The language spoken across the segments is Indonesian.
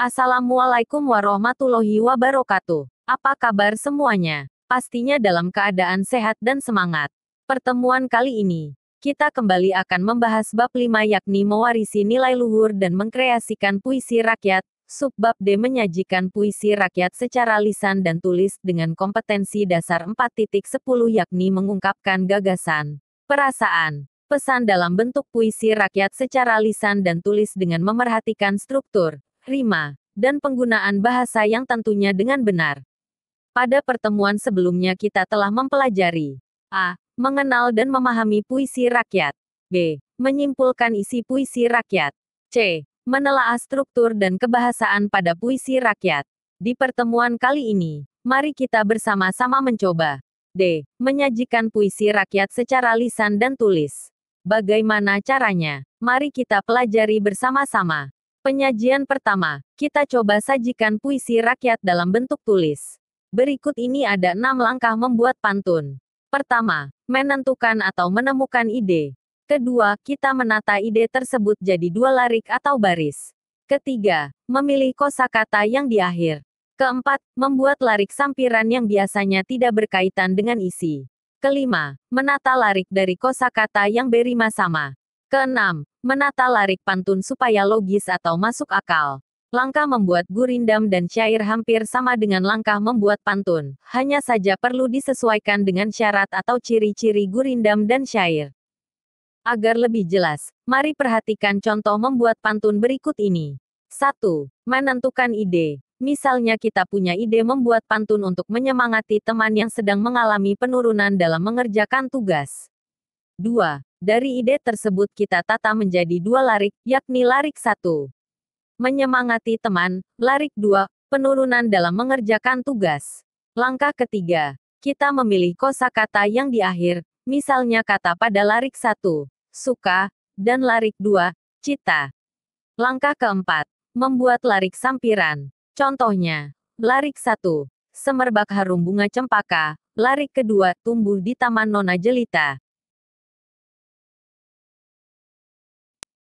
Assalamualaikum warahmatullahi wabarakatuh. Apa kabar semuanya? Pastinya dalam keadaan sehat dan semangat. Pertemuan kali ini, kita kembali akan membahas bab lima yakni mewarisi nilai luhur dan mengkreasikan puisi rakyat, Subbab D menyajikan puisi rakyat secara lisan dan tulis dengan kompetensi dasar 4.10 yakni mengungkapkan gagasan, perasaan, pesan dalam bentuk puisi rakyat secara lisan dan tulis dengan memerhatikan struktur, rima, dan penggunaan bahasa yang tentunya dengan benar. Pada pertemuan sebelumnya kita telah mempelajari A. Mengenal dan memahami puisi rakyat B. Menyimpulkan isi puisi rakyat C menelaah struktur dan kebahasaan pada puisi rakyat. Di pertemuan kali ini, mari kita bersama-sama mencoba D. Menyajikan puisi rakyat secara lisan dan tulis. Bagaimana caranya? Mari kita pelajari bersama-sama. Penyajian pertama, kita coba sajikan puisi rakyat dalam bentuk tulis. Berikut ini ada enam langkah membuat pantun. Pertama, menentukan atau menemukan ide. Kedua, kita menata ide tersebut jadi dua larik atau baris. Ketiga, memilih kosakata yang di akhir. Keempat, membuat larik sampiran yang biasanya tidak berkaitan dengan isi. Kelima, menata larik dari kosakata yang berima sama. Keenam, menata larik pantun supaya logis atau masuk akal. Langkah membuat gurindam dan syair hampir sama dengan langkah membuat pantun, hanya saja perlu disesuaikan dengan syarat atau ciri-ciri gurindam dan syair. Agar lebih jelas, mari perhatikan contoh membuat pantun berikut ini. 1. Menentukan ide. Misalnya kita punya ide membuat pantun untuk menyemangati teman yang sedang mengalami penurunan dalam mengerjakan tugas. 2. Dari ide tersebut kita tata menjadi dua larik, yakni larik 1. Menyemangati teman, larik 2, penurunan dalam mengerjakan tugas. Langkah ketiga, kita memilih kosakata yang di akhir, misalnya kata pada larik 1 suka, dan larik dua, cita. Langkah keempat, membuat larik sampiran. Contohnya, larik satu, semerbak harum bunga cempaka, larik kedua, tumbuh di Taman Nona Jelita.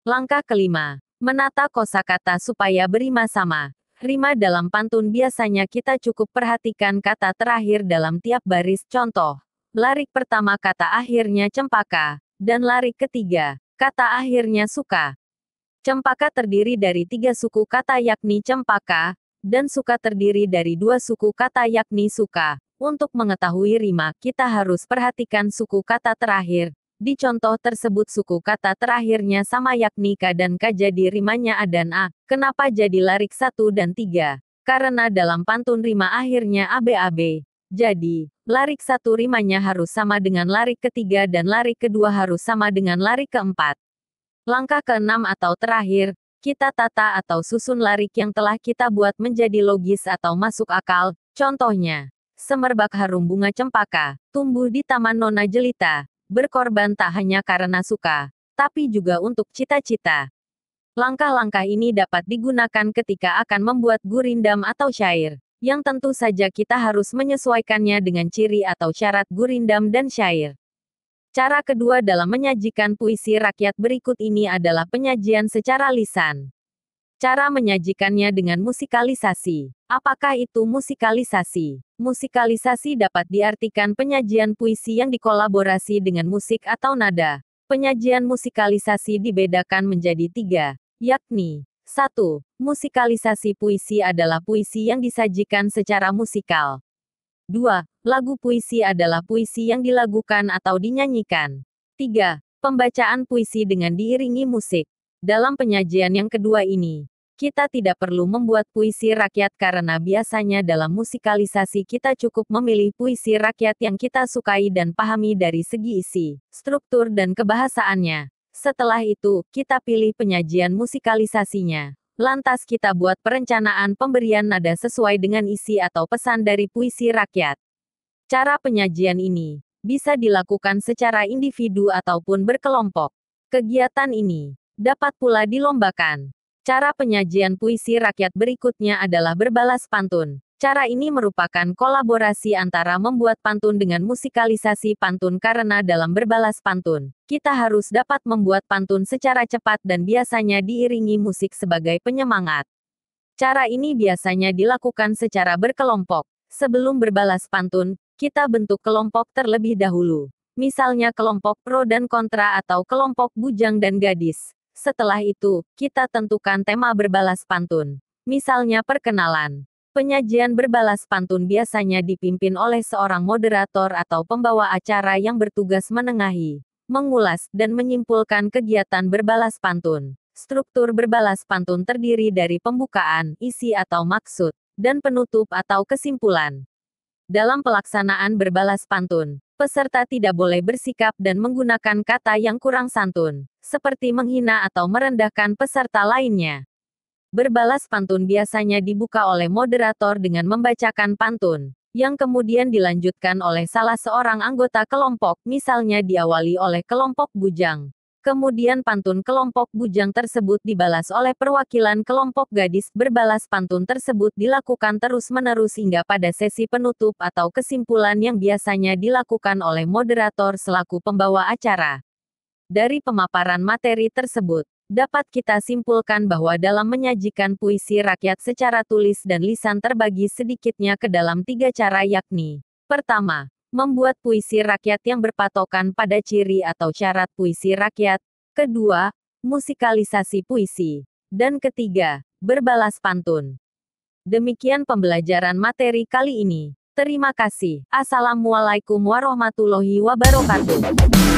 Langkah kelima, menata kosakata supaya berima sama. Rima dalam pantun biasanya kita cukup perhatikan kata terakhir dalam tiap baris contoh. Larik pertama kata akhirnya cempaka, dan lari ketiga, kata akhirnya suka. Cempaka terdiri dari tiga suku kata yakni cempaka, dan suka terdiri dari dua suku kata yakni suka. Untuk mengetahui rima, kita harus perhatikan suku kata terakhir. Di contoh tersebut suku kata terakhirnya sama yakni ka dan ka jadi rimanya a dan a. Kenapa jadi larik satu dan tiga? Karena dalam pantun rima akhirnya ABAB. Jadi, larik satu rimanya harus sama dengan larik ketiga dan larik kedua harus sama dengan larik keempat. Langkah keenam atau terakhir, kita tata atau susun larik yang telah kita buat menjadi logis atau masuk akal, contohnya. Semerbak harum bunga cempaka, tumbuh di taman nona jelita, berkorban tak hanya karena suka, tapi juga untuk cita-cita. Langkah-langkah ini dapat digunakan ketika akan membuat gurindam atau syair yang tentu saja kita harus menyesuaikannya dengan ciri atau syarat gurindam dan syair. Cara kedua dalam menyajikan puisi rakyat berikut ini adalah penyajian secara lisan. Cara menyajikannya dengan musikalisasi. Apakah itu musikalisasi? Musikalisasi dapat diartikan penyajian puisi yang dikolaborasi dengan musik atau nada. Penyajian musikalisasi dibedakan menjadi tiga, yakni 1. Musikalisasi puisi adalah puisi yang disajikan secara musikal. 2. Lagu puisi adalah puisi yang dilagukan atau dinyanyikan. 3. Pembacaan puisi dengan diiringi musik. Dalam penyajian yang kedua ini, kita tidak perlu membuat puisi rakyat karena biasanya dalam musikalisasi kita cukup memilih puisi rakyat yang kita sukai dan pahami dari segi isi, struktur dan kebahasaannya. Setelah itu, kita pilih penyajian musikalisasinya. Lantas kita buat perencanaan pemberian nada sesuai dengan isi atau pesan dari puisi rakyat. Cara penyajian ini bisa dilakukan secara individu ataupun berkelompok. Kegiatan ini dapat pula dilombakan. Cara penyajian puisi rakyat berikutnya adalah berbalas pantun. Cara ini merupakan kolaborasi antara membuat pantun dengan musikalisasi pantun karena dalam berbalas pantun, kita harus dapat membuat pantun secara cepat dan biasanya diiringi musik sebagai penyemangat. Cara ini biasanya dilakukan secara berkelompok. Sebelum berbalas pantun, kita bentuk kelompok terlebih dahulu. Misalnya kelompok pro dan kontra atau kelompok bujang dan gadis. Setelah itu, kita tentukan tema berbalas pantun. Misalnya perkenalan Penyajian berbalas pantun biasanya dipimpin oleh seorang moderator atau pembawa acara yang bertugas menengahi, mengulas, dan menyimpulkan kegiatan berbalas pantun. Struktur berbalas pantun terdiri dari pembukaan, isi atau maksud, dan penutup atau kesimpulan. Dalam pelaksanaan berbalas pantun, peserta tidak boleh bersikap dan menggunakan kata yang kurang santun, seperti menghina atau merendahkan peserta lainnya. Berbalas pantun biasanya dibuka oleh moderator dengan membacakan pantun, yang kemudian dilanjutkan oleh salah seorang anggota kelompok, misalnya diawali oleh kelompok bujang. Kemudian pantun kelompok bujang tersebut dibalas oleh perwakilan kelompok gadis. Berbalas pantun tersebut dilakukan terus-menerus hingga pada sesi penutup atau kesimpulan yang biasanya dilakukan oleh moderator selaku pembawa acara. Dari pemaparan materi tersebut, dapat kita simpulkan bahwa dalam menyajikan puisi rakyat secara tulis dan lisan terbagi sedikitnya ke dalam tiga cara yakni, pertama, membuat puisi rakyat yang berpatokan pada ciri atau syarat puisi rakyat, kedua, musikalisasi puisi, dan ketiga, berbalas pantun. Demikian pembelajaran materi kali ini. Terima kasih. Assalamualaikum warahmatullahi wabarakatuh.